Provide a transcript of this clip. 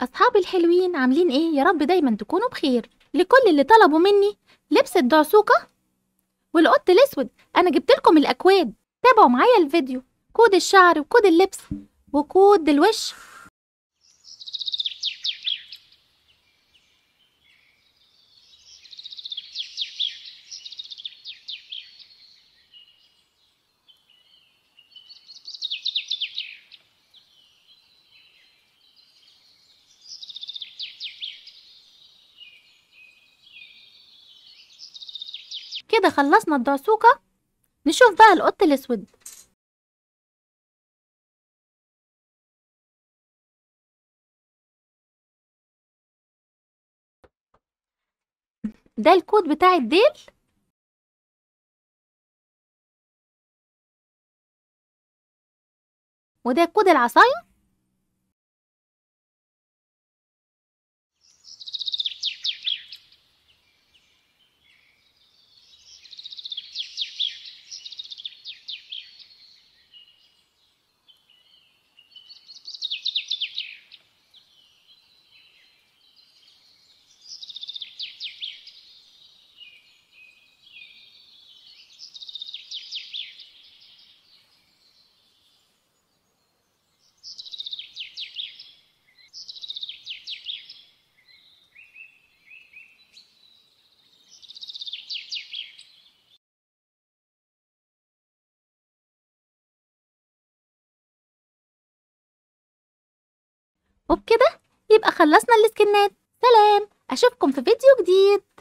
أصحابي الحلوين عاملين إيه؟ يا رب دايما تكونوا بخير لكل اللي طلبوا مني لبس الدعسوكة والقط الأسود أنا جبتلكم الأكواد تابعوا معايا الفيديو كود الشعر وكود اللبس وكود الوش كده خلصنا الدعسوكة نشوف بقى القط الأسود ده الكود بتاع الديل وده كود العصاية وبكده يبقى خلصنا الاسكنات سلام اشوفكم في فيديو جديد